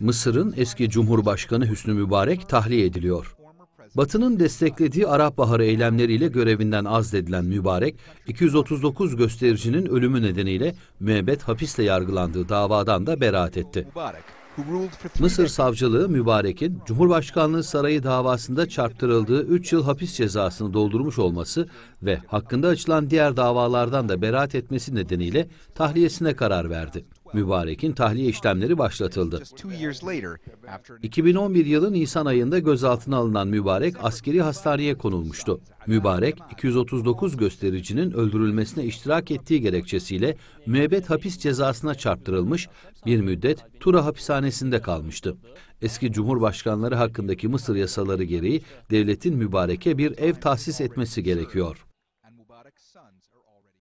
Mısır'ın eski Cumhurbaşkanı Hüsnü Mübarek tahliye ediliyor. Batı'nın desteklediği Arap Baharı eylemleriyle görevinden azledilen Mübarek, 239 göstericinin ölümü nedeniyle müebbet hapisle yargılandığı davadan da beraat etti. Mısır savcılığı Mübarek'in Cumhurbaşkanlığı Sarayı davasında çarptırıldığı 3 yıl hapis cezasını doldurmuş olması ve hakkında açılan diğer davalardan da beraat etmesi nedeniyle tahliyesine karar verdi. Mübarek'in tahliye işlemleri başlatıldı. 2011 yılı Nisan ayında gözaltına alınan Mübarek askeri hastaneye konulmuştu. Mübarek, 239 göstericinin öldürülmesine iştirak ettiği gerekçesiyle müebbet hapis cezasına çarptırılmış, bir müddet Tura hapishanesinde kalmıştı. Eski cumhurbaşkanları hakkındaki Mısır yasaları gereği devletin Mübarek'e bir ev tahsis etmesi gerekiyor.